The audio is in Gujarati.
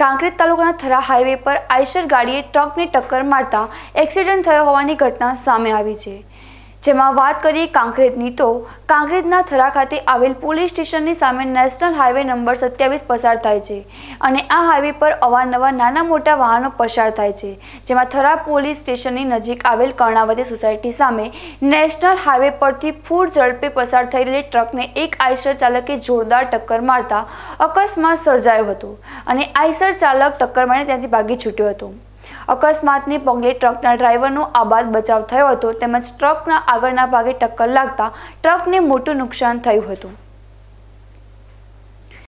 કાંકરેજ તાલુકાના થરા હાઈવે પર આયશર ગાડીએ ટ્રકને ટક્કર મારતા એક્સિડન્ટ થયો હોવાની ઘટના સામે આવી છે જેમાં વાત કરીએ કાંકરેજની તો કાંકરેજના થરા ખાતે આવેલ પોલીસ સ્ટેશનની સામે નેશનલ હાઈવે નંબર સત્યાવીસ પસાર થાય છે અને આ હાઈવે પર અવારનવાર નાના મોટા વાહનો પસાર થાય છે જેમાં થરા પોલીસ સ્ટેશનની નજીક આવેલ કર્ણાવતી સોસાયટી સામે નેશનલ હાઈવે પરથી ફૂડ ઝડપે પસાર થઈ રહેલી ટ્રકને એક આઈસર ચાલકે જોરદાર ટક્કર મારતા અકસ્માત સર્જાયો હતો અને આઈસર ચાલક ટક્કર મારી ત્યાંથી ભાગી છૂટ્યો હતો અકસ્માતને પગલે ટ્રકના ડ્રાઈવરનો આબાદ બચાવ થયો હતો તેમજ ટ્રકના આગળના ભાગે ટક્કર લાગતા ટ્રકને મોટું નુકસાન થયું હતું